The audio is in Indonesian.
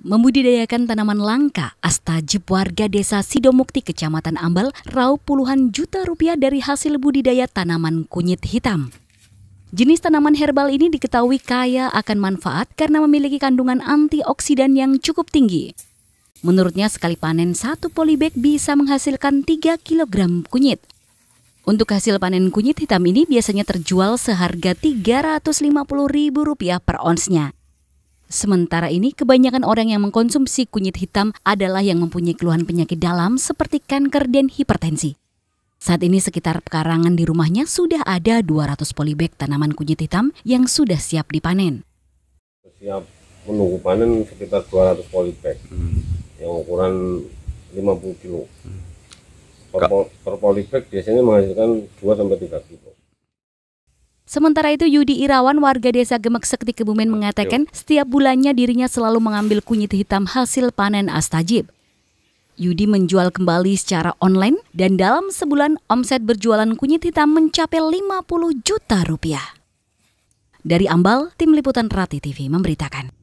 Membudidayakan tanaman langka, Astajib warga desa Sidomukti, Kecamatan Ambal, raup puluhan juta rupiah dari hasil budidaya tanaman kunyit hitam. Jenis tanaman herbal ini diketahui kaya akan manfaat karena memiliki kandungan antioksidan yang cukup tinggi. Menurutnya sekali panen satu polybag bisa menghasilkan 3 kg kunyit. Untuk hasil panen kunyit hitam ini biasanya terjual seharga Rp350.000 per onsnya. Sementara ini, kebanyakan orang yang mengkonsumsi kunyit hitam adalah yang mempunyai keluhan penyakit dalam seperti kanker dan hipertensi. Saat ini sekitar pekarangan di rumahnya sudah ada 200 polybag tanaman kunyit hitam yang sudah siap dipanen. Siap menunggu panen sekitar 200 polybag hmm. yang ukuran 50 kilo. Hmm. Per, per polybag biasanya menghasilkan 2 sampai 3 kilo. Sementara itu Yudi Irawan warga desa Gemek Sekti Kebumen mengatakan setiap bulannya dirinya selalu mengambil kunyit hitam hasil panen astajib. Yudi menjual kembali secara online dan dalam sebulan omset berjualan kunyit hitam mencapai 50 juta rupiah. Dari Ambal, Tim Liputan Rati TV memberitakan.